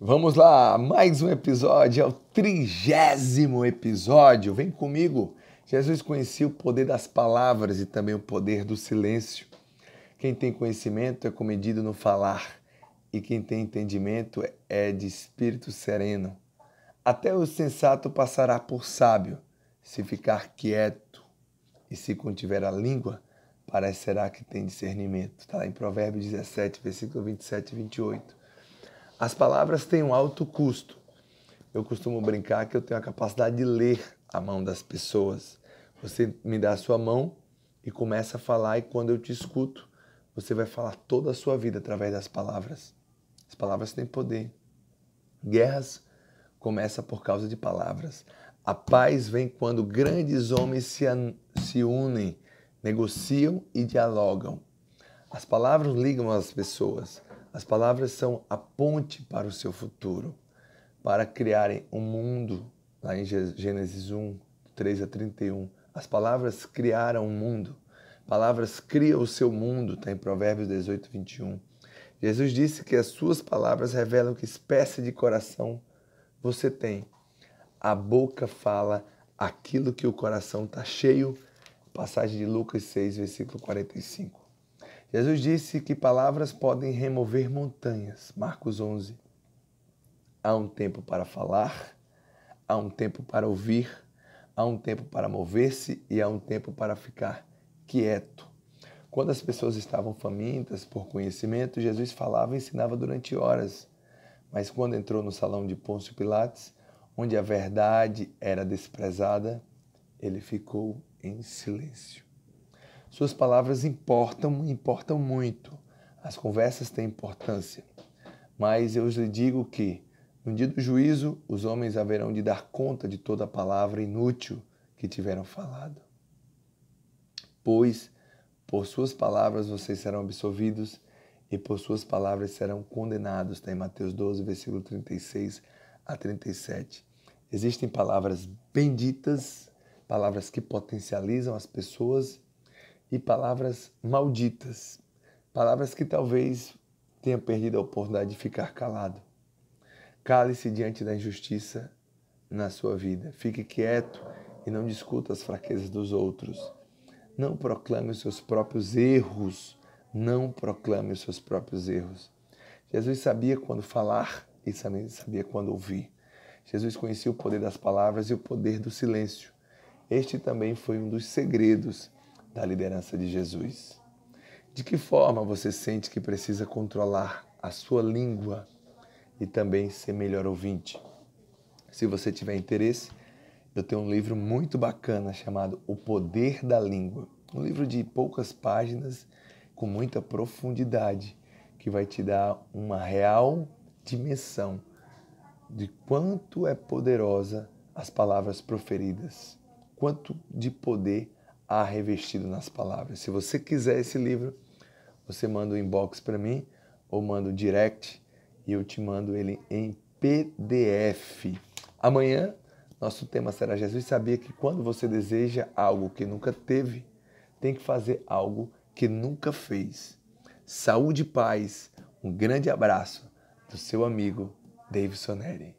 Vamos lá, mais um episódio, é o trigésimo episódio. Vem comigo. Jesus conhecia o poder das palavras e também o poder do silêncio. Quem tem conhecimento é comedido no falar, e quem tem entendimento é de espírito sereno. Até o sensato passará por sábio, se ficar quieto, e se contiver a língua, parecerá que tem discernimento. Está lá em Provérbios 17, versículo 27 e 28. As palavras têm um alto custo. Eu costumo brincar que eu tenho a capacidade de ler a mão das pessoas. Você me dá a sua mão e começa a falar, e quando eu te escuto, você vai falar toda a sua vida através das palavras. As palavras têm poder. Guerras começam por causa de palavras. A paz vem quando grandes homens se, se unem, negociam e dialogam. As palavras ligam as pessoas. As palavras são a ponte para o seu futuro, para criarem um mundo, lá em Gênesis 1, 3 a 31. As palavras criaram o um mundo. Palavras criam o seu mundo, está em Provérbios 18, 21. Jesus disse que as suas palavras revelam que espécie de coração você tem. A boca fala aquilo que o coração está cheio. Passagem de Lucas 6, versículo 45. Jesus disse que palavras podem remover montanhas. Marcos 11. Há um tempo para falar, há um tempo para ouvir, há um tempo para mover-se e há um tempo para ficar quieto. Quando as pessoas estavam famintas por conhecimento, Jesus falava e ensinava durante horas. Mas quando entrou no salão de Pôncio Pilatos, onde a verdade era desprezada, ele ficou em silêncio. Suas palavras importam, importam muito. As conversas têm importância. Mas eu lhe digo que, no dia do juízo, os homens haverão de dar conta de toda a palavra inútil que tiveram falado. Pois, por suas palavras vocês serão absolvidos e por suas palavras serão condenados. Está em Mateus 12, versículo 36 a 37. Existem palavras benditas, palavras que potencializam as pessoas e palavras malditas, palavras que talvez tenha perdido a oportunidade de ficar calado. Cale-se diante da injustiça na sua vida. Fique quieto e não discuta as fraquezas dos outros. Não proclame os seus próprios erros. Não proclame os seus próprios erros. Jesus sabia quando falar e sabia quando ouvir. Jesus conhecia o poder das palavras e o poder do silêncio. Este também foi um dos segredos da liderança de Jesus? De que forma você sente que precisa controlar a sua língua e também ser melhor ouvinte? Se você tiver interesse, eu tenho um livro muito bacana chamado O Poder da Língua. Um livro de poucas páginas, com muita profundidade, que vai te dar uma real dimensão de quanto é poderosa as palavras proferidas, quanto de poder há revestido nas palavras. Se você quiser esse livro, você manda o um inbox para mim ou manda o um direct e eu te mando ele em PDF. Amanhã, nosso tema será Jesus sabia que quando você deseja algo que nunca teve, tem que fazer algo que nunca fez. Saúde e paz. Um grande abraço do seu amigo David Soneri.